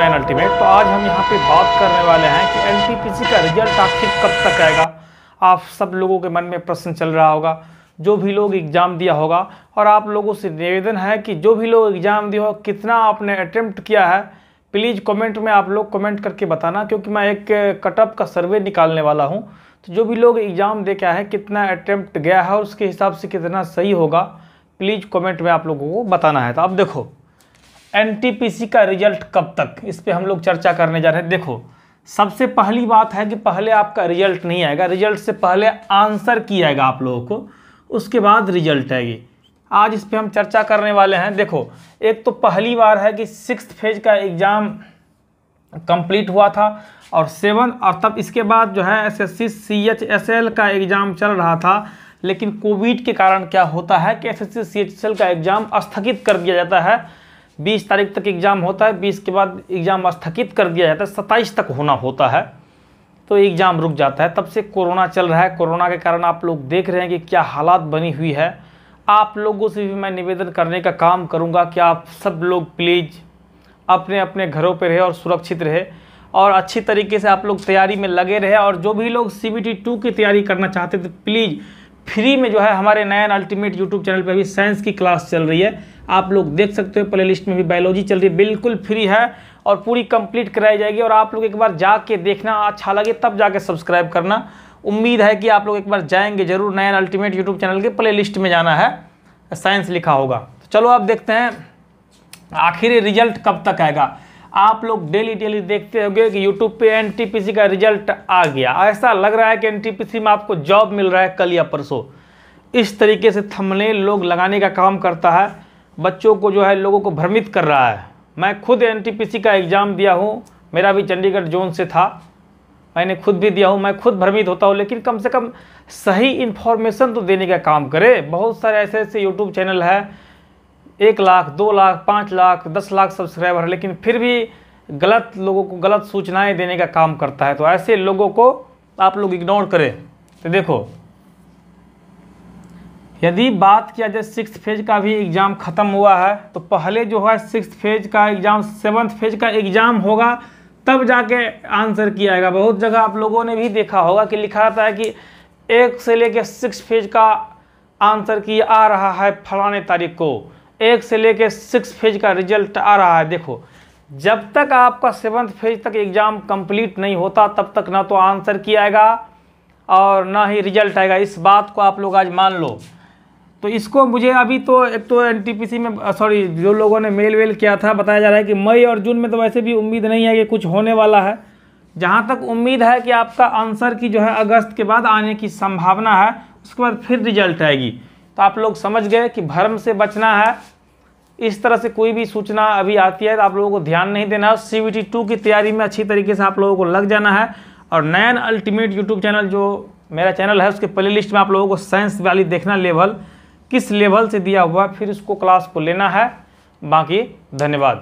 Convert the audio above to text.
and ultimate तो आज हम यहाँ पे बात करने वाले हैं कि एल का रिजल्ट आखिर कब तक आएगा आप सब लोगों के मन में प्रश्न चल रहा होगा जो भी लोग एग्ज़ाम दिया होगा और आप लोगों से निवेदन है कि जो भी लोग एग्ज़ाम दिया हो कितना आपने अटैम्प्ट किया है प्लीज़ कमेंट में आप लोग कमेंट करके बताना क्योंकि मैं एक कटअप का सर्वे निकालने वाला हूँ तो जो भी लोग एग्ज़ाम दे के है कितना अटैम्प्ट गया है और उसके हिसाब से कितना सही होगा प्लीज़ कमेंट में आप लोगों को बताना है तो आप देखो एनटीपीसी का रिजल्ट कब तक इस पर हम लोग चर्चा करने जा रहे हैं देखो सबसे पहली बात है कि पहले आपका रिजल्ट नहीं आएगा रिजल्ट से पहले आंसर की आएगा आप लोगों को उसके बाद रिजल्ट आएगी आज इस पर हम चर्चा करने वाले हैं देखो एक तो पहली बार है कि सिक्स फेज का एग्ज़ाम कंप्लीट हुआ था और सेवन और तब इसके बाद जो है एसएससी सीएचएसएल का एग्ज़ाम चल रहा था लेकिन कोविड के कारण क्या होता है कि एस एस का एग्ज़ाम स्थगित कर दिया जाता है बीस तारीख तक एग्ज़ाम होता है बीस के बाद एग्ज़ाम स्थगित कर दिया जाता है सत्ताईस तक होना होता है तो एग्ज़ाम रुक जाता है तब से कोरोना चल रहा है कोरोना के कारण आप लोग देख रहे हैं कि क्या हालात बनी हुई है आप लोगों से भी मैं निवेदन करने का काम करूँगा कि आप सब लोग प्लीज़ अपने अपने घरों पर रहे और सुरक्षित रहे और अच्छी तरीके से आप लोग तैयारी में लगे रहे और जो भी लोग सी बी टी टू की तैयारी करना चाहते थे प्लीज़ फ्री में जो है हमारे नयन अल्टीमेट यूट्यूब चैनल पर भी साइंस की क्लास चल रही है आप लोग देख सकते हो प्ले लिस्ट में भी बायोलॉजी चल रही है बिल्कुल फ्री है और पूरी कंप्लीट कराई जाएगी और आप लोग एक बार जाके देखना अच्छा लगे तब जाके सब्सक्राइब करना उम्मीद है कि आप लोग एक बार जाएंगे जरूर नयन अल्टीमेट यूट्यूब चैनल के प्ले लिस्ट में जाना है साइंस लिखा होगा तो चलो आप देखते हैं आखिर रिजल्ट कब तक आएगा आप लोग डेली डेली देखते होंगे कि यूट्यूब पे एन का रिजल्ट आ गया ऐसा लग रहा है कि एन में आपको जॉब मिल रहा है कल या परसों इस तरीके से थमने लोग लगाने का काम करता है बच्चों को जो है लोगों को भ्रमित कर रहा है मैं खुद एन का एग्ज़ाम दिया हूँ मेरा भी चंडीगढ़ जोन से था मैंने खुद भी दिया हूँ मैं खुद भ्रमित होता हूँ लेकिन कम से कम सही इन्फॉर्मेशन तो देने का काम करे बहुत सारे ऐसे ऐसे यूट्यूब चैनल है एक लाख दो लाख पाँच लाख दस लाख सब्सक्राइबर है लेकिन फिर भी गलत लोगों को गलत सूचनाएं देने का काम करता है तो ऐसे लोगों को आप लोग इग्नोर करें तो देखो यदि बात किया जाए सिक्स फेज का भी एग्ज़ाम ख़त्म हुआ है तो पहले जो है सिक्स फेज का एग्ज़ाम सेवन्थ फेज का एग्ज़ाम होगा तब जाके आंसर किया जाएगा बहुत जगह आप लोगों ने भी देखा होगा कि लिखा रहता है कि एक से लेकर सिक्स फेज का आंसर किया आ रहा है फलाने तारीख को एक से कर सिक्स फेज का रिजल्ट आ रहा है देखो जब तक आपका सेवन्थ फेज तक एग्ज़ाम कंप्लीट नहीं होता तब तक ना तो आंसर किया आएगा और ना ही रिजल्ट आएगा इस बात को आप लोग आज मान लो तो इसको मुझे अभी तो एक तो एनटीपीसी में सॉरी जो लोगों ने मेल वेल किया था बताया जा रहा है कि मई और जून में तो वैसे भी उम्मीद नहीं है कि कुछ होने वाला है जहाँ तक उम्मीद है कि आपका आंसर की जो है अगस्त के बाद आने की संभावना है उसके बाद फिर रिजल्ट आएगी तो आप लोग समझ गए कि भ्रम से बचना है इस तरह से कोई भी सूचना अभी आती है तो आप लोगों को ध्यान नहीं देना है सी बी टू की तैयारी में अच्छी तरीके से आप लोगों को लग जाना है और नैन अल्टीमेट यूट्यूब चैनल जो मेरा चैनल है उसके प्ले लिस्ट में आप लोगों को साइंस वाली देखना लेवल किस लेवल से दिया हुआ फिर उसको क्लास को लेना है बाकी धन्यवाद